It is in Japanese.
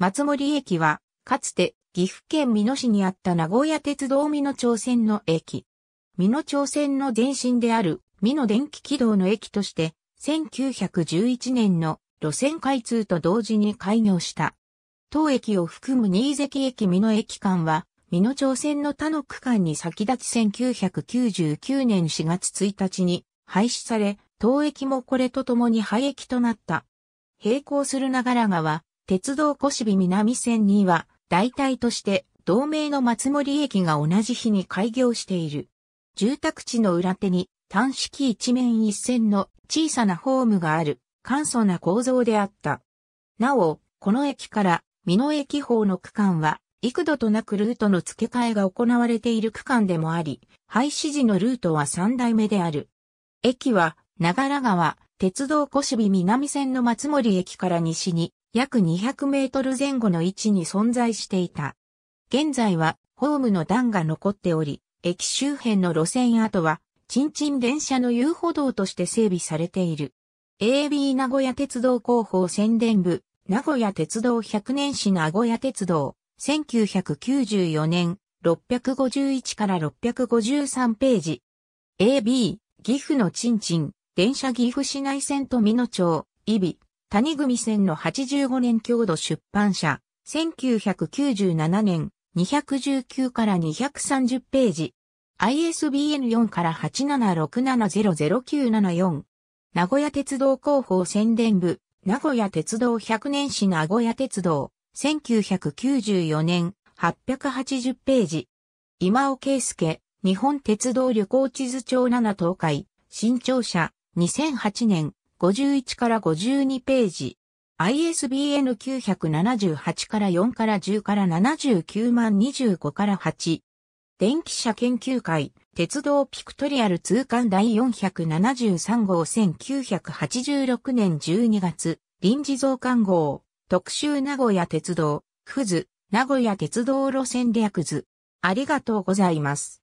松森駅は、かつて岐阜県美濃市にあった名古屋鉄道美濃町線の駅。美濃町線の前身である美濃電気軌道の駅として、1911年の路線開通と同時に開業した。当駅を含む新関駅美濃駅間は、美濃町線の他の区間に先立ち1999年4月1日に廃止され、当駅もこれとともに廃駅となった。並行する長良川、鉄道小渋南線には、代替として、同名の松森駅が同じ日に開業している。住宅地の裏手に、単式一面一線の小さなホームがある、簡素な構造であった。なお、この駅から、美濃駅方の区間は、幾度となくルートの付け替えが行われている区間でもあり、廃止時のルートは三代目である。駅は、長良川、鉄道小渋南線の松森駅から西に、約200メートル前後の位置に存在していた。現在はホームの段が残っており、駅周辺の路線跡は、チンチン電車の遊歩道として整備されている。AB 名古屋鉄道広報宣伝部、名古屋鉄道100年史名古屋鉄道、1994年、651から653ページ。AB、岐阜のチンチン、電車岐阜市内線と美野町、伊比、谷組線の85年郷土出版社、1997年、219から230ページ。ISBN 4から876700974。名古屋鉄道広報宣伝部、名古屋鉄道100年史名古屋鉄道、1994年、880ページ。今尾圭介、日本鉄道旅行地図帳7東海、新庁舎、2008年、51から52ページ。ISBN 978から4から10から79万25から8。電気車研究会、鉄道ピクトリアル通貫第473号1986年12月、臨時増刊号、特集名古屋鉄道、ふず、名古屋鉄道路線略図。ありがとうございます。